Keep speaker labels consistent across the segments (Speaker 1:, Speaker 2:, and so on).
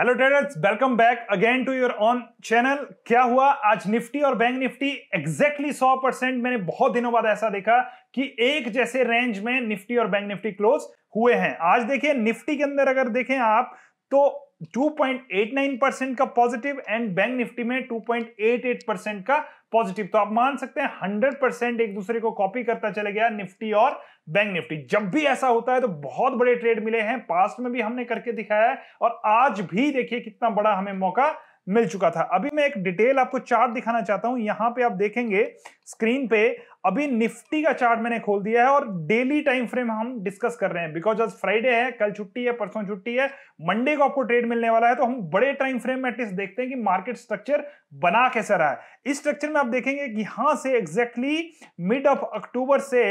Speaker 1: hello traders welcome back again to your own channel क्या हुआ आज निफ्टी और बैंक निफ्टी एग्जैक्टली सौ परसेंट मैंने बहुत दिनों बाद ऐसा देखा कि एक जैसे रेंज में निफ्टी और बैंक निफ्टी क्लोज हुए हैं आज देखिए निफ्टी के अंदर अगर देखें आप तो 2.89 परसेंट का पॉजिटिव एंड बैंक निफ्टी में 2.88 परसेंट का पॉजिटिव तो आप मान सकते हैं 100 परसेंट एक दूसरे को कॉपी करता चले गया निफ्टी और बैंक निफ्टी जब भी ऐसा होता है तो बहुत बड़े ट्रेड मिले हैं पास्ट में भी हमने करके दिखाया है और आज भी देखिए कितना बड़ा हमें मौका मिल चुका था अभी मैं एक डिटेल आपको चार्ट दिखाना चाहता हूं यहां पे आप देखेंगे स्क्रीन पे अभी निफ्टी का चार्ट मैंने खोल दिया है और डेली टाइम फ्रेम हम डिस्कस कर रहे हैं बिकॉज आज फ्राइडे है कल छुट्टी है परसों छुट्टी है मंडे को आपको ट्रेड मिलने वाला है तो हम बड़े टाइम फ्रेम में एटलीस्ट देखते हैं कि मार्केट स्ट्रक्चर बना कैसा रहा है इस स्ट्रक्चर में आप देखेंगे कि यहां से एग्जैक्टली मिड ऑफ अक्टूबर से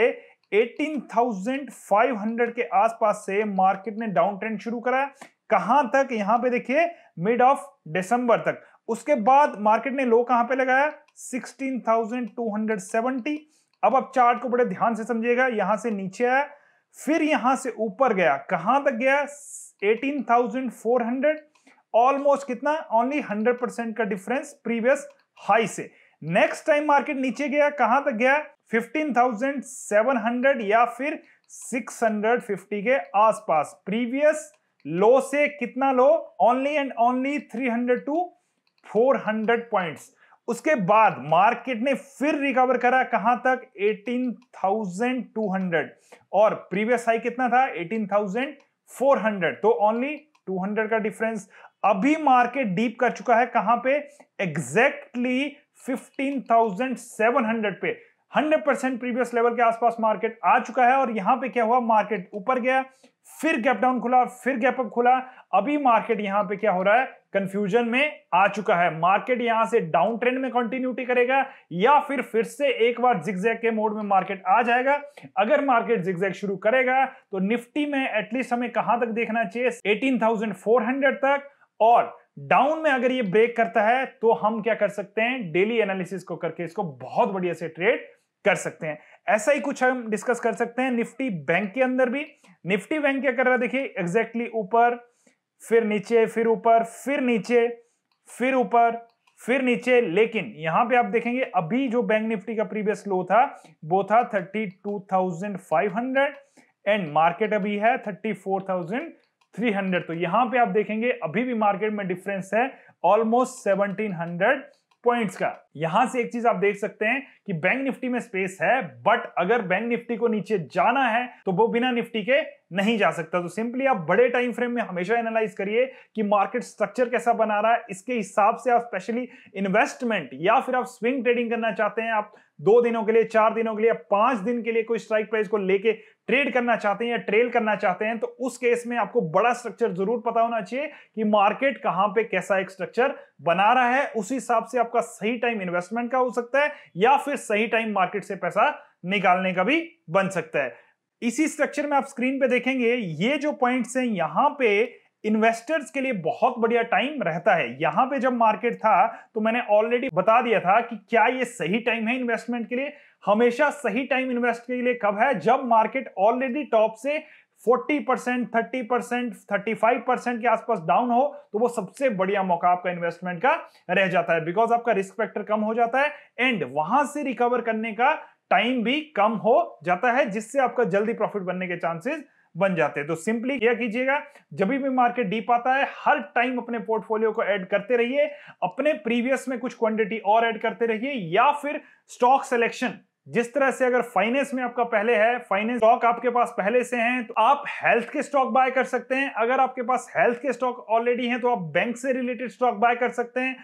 Speaker 1: 18,500 के आसपास से मार्केट ने डाउन ट्रेंड शुरू कराया कहां तक यहां पे देखिए मिड ऑफ दिसंबर तक उसके बाद मार्केट ने लो कहां पे लगाया 16,270 अब आप चार्ट को बड़े ध्यान से समझिएगा यहां से नीचे आया फिर यहां से ऊपर गया कहां तक गया 18,400 ऑलमोस्ट कितना ओनली 100 परसेंट का डिफरेंस प्रीवियस हाई से नेक्स्ट टाइम मार्केट नीचे गया कहां तक गया 15,700 या फिर 650 के आसपास प्रीवियस लो से कितना low only and only 300 to 400 points उसके बाद मार्केट ने फिर रिकवर करा कहां तक 18,200 और प्रीवियस हाई कितना था 18,400 तो ओनली 200 का डिफरेंस अभी मार्केट डीप कर चुका है कहां पे एग्जैक्टली 15,700 पे हंड्रेड परसेंट प्रीवियस लेवल के आसपास मार्केट आ चुका है और यहां पे क्या हुआ मार्केट ऊपर गया फिर गैप डाउन खुला फिर गैप अप खुला अभी मार्केट यहां पे क्या हो रहा है कंफ्यूजन में आ चुका है मार्केट यहां से डाउन ट्रेंड में कंटिन्यूटी करेगा या फिर फिर से एक बार जिगजैग के मोड में मार्केट आ जाएगा अगर मार्केट जिगजैग शुरू करेगा तो निफ्टी में एटलीस्ट हमें कहां तक देखना चाहिए एटीन तक और डाउन में अगर ये ब्रेक करता है तो हम क्या कर सकते हैं डेली एनालिसिस को करके इसको बहुत बढ़िया से ट्रेड कर सकते हैं ऐसा ही कुछ हम डिस्कस कर सकते हैं निफ्टी बैंक के अंदर भी निफ्टी बैंक क्या कर रहा है देखिए एग्जैक्टली ऊपर फिर नीचे फिर ऊपर फिर नीचे फिर ऊपर फिर नीचे लेकिन यहां पे आप देखेंगे अभी जो बैंक निफ्टी का प्रीवियस लो था वो था 32,500 एंड मार्केट अभी है 34,300 तो यहां पे आप देखेंगे अभी भी मार्केट में डिफरेंस है ऑलमोस्ट 1700 पॉइंट्स का यहां से एक चीज आप देख सकते हैं कि बैंक निफ्टी में स्पेस है बट अगर बैंक निफ्टी को नीचे जाना है तो वो बिना निफ्टी के नहीं जा सकता तो सिंपली आप बड़े टाइम फ्रेम में हमेशा एनालाइज करिए कि मार्केट स्ट्रक्चर कैसा बना रहा है इसके हिसाब से आप स्पेशली इन्वेस्टमेंट या फिर आप स्विंग ट्रेडिंग करना चाहते हैं आप दो दिनों के लिए चार दिनों के लिए पांच दिन के लिए कोई स्ट्राइक प्राइस को लेके ट्रेड करना चाहते हैं या ट्रेल करना चाहते हैं तो उस केस में आपको बड़ा स्ट्रक्चर जरूर पता होना चाहिए कि मार्केट कहां पे कैसा एक स्ट्रक्चर बना रहा है उस हिसाब से आपका सही टाइम इन्वेस्टमेंट का हो सकता है या फिर सही टाइम मार्केट से पैसा निकालने का भी बन सकता है इसी स्ट्रक्चर में आप स्क्रीन पे देखेंगे ये जो पॉइंट्स हैं यहां पे इन्वेस्टर्स के लिए बहुत बढ़िया टाइम रहता है यहां पे जब मार्केट था तो मैंने ऑलरेडी बता दिया था कि क्या ये सही टाइम है इन्वेस्टमेंट के लिए हमेशा सही टाइम इन्वेस्ट के लिए कब है जब मार्केट ऑलरेडी टॉप से 40 percent thirty percent thirty percent के आसपास डाउन हो तो वो सबसे बढ़िया मौका आपका इन्वेस्टमेंट का रह जाता है बिकॉज आपका रिस्क फैक्टर कम हो जाता है एंड वहां से रिकवर करने का टाइम भी कम हो जाता है जिससे आपका जल्दी प्रॉफिट बनने के चांसेस बन जाते हैं तो सिंपली क्या कीजिएगा जब भी मार्केट डीप आता है हर टाइम अपने पोर्टफोलियो को ऐड करते रहिए अपने प्रीवियस में कुछ क्वांटिटी और ऐड करते रहिए या फिर स्टॉक सिलेक्शन जिस तरह से अगर फाइनेंस में आपका पहले है फाइनेंस स्टॉक आपके पास पहले से हैं तो आप हेल्थ के स्टॉक बाय कर सकते हैं अगर आपके पास हेल्थ के स्टॉक ऑलरेडी हैं तो आप बैंक से रिलेटेड स्टॉक बाय कर सकते हैं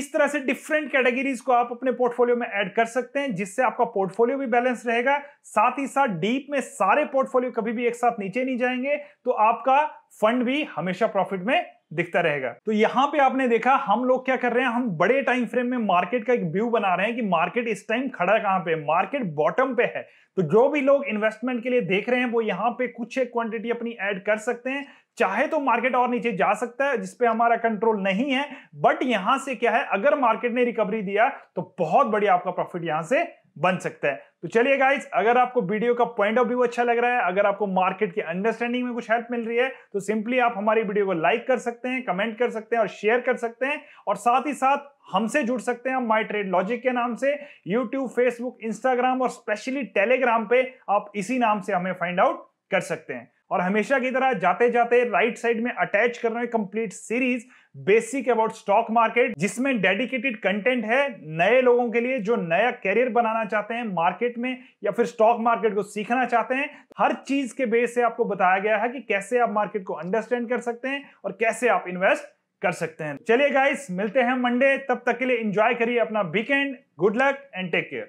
Speaker 1: इस तरह से डिफरेंट कैटेगरीज को आप अपने पोर्टफोलियो में ऐड कर सकते हैं जिससे आपका पोर्टफोलियो भी बैलेंस रहेगा साथ ही साथ डीप में सारे पोर्टफोलियो कभी भी एक साथ नीचे नहीं जाएंगे तो आपका फंड भी हमेशा प्रॉफिट में दिखता रहेगा तो यहां पे आपने देखा हम लोग क्या कर रहे हैं हम बड़े टाइम फ्रेम में मार्केट का एक व्यू बना रहे हैं कि मार्केट इस टाइम खड़ा कहां पे मार्केट बॉटम पे है तो जो भी लोग इन्वेस्टमेंट के लिए देख रहे हैं वो यहां पे कुछ एक क्वांटिटी अपनी ऐड कर सकते हैं चाहे तो मार्केट और नीचे जा सकता है जिसपे हमारा कंट्रोल नहीं है बट यहां से क्या है अगर मार्केट ने रिकवरी दिया तो बहुत बढ़िया आपका प्रॉफिट यहां से बन सकता है तो चलिए गाइज अगर आपको वीडियो का पॉइंट ऑफ व्यू अच्छा लग रहा है अगर आपको मार्केट की अंडरस्टैंडिंग में कुछ हेल्प मिल रही है तो सिंपली आप हमारी वीडियो को लाइक कर सकते हैं कमेंट कर सकते हैं और शेयर कर सकते हैं और साथ ही साथ हमसे जुड़ सकते हैं हम माई ट्रेड लॉजिक के नाम से यूट्यूब फेसबुक इंस्टाग्राम और स्पेशली टेलीग्राम पे आप इसी नाम से हमें फाइंड आउट कर सकते हैं और हमेशा की तरह जाते जाते राइट साइड में अटैच कर रहे हैं complete series basic about stock market जिसमें डेडिकेटेड कंटेंट है नए लोगों के लिए जो नया करियर बनाना चाहते हैं मार्केट में या फिर स्टॉक मार्केट को सीखना चाहते हैं हर चीज के बेस से आपको बताया गया है कि कैसे आप मार्केट को अंडरस्टैंड कर सकते हैं और कैसे आप इन्वेस्ट कर सकते हैं चलिए गाइस मिलते हैं मंडे तब तक के लिए एंजॉय करिए अपना weekend good luck and take care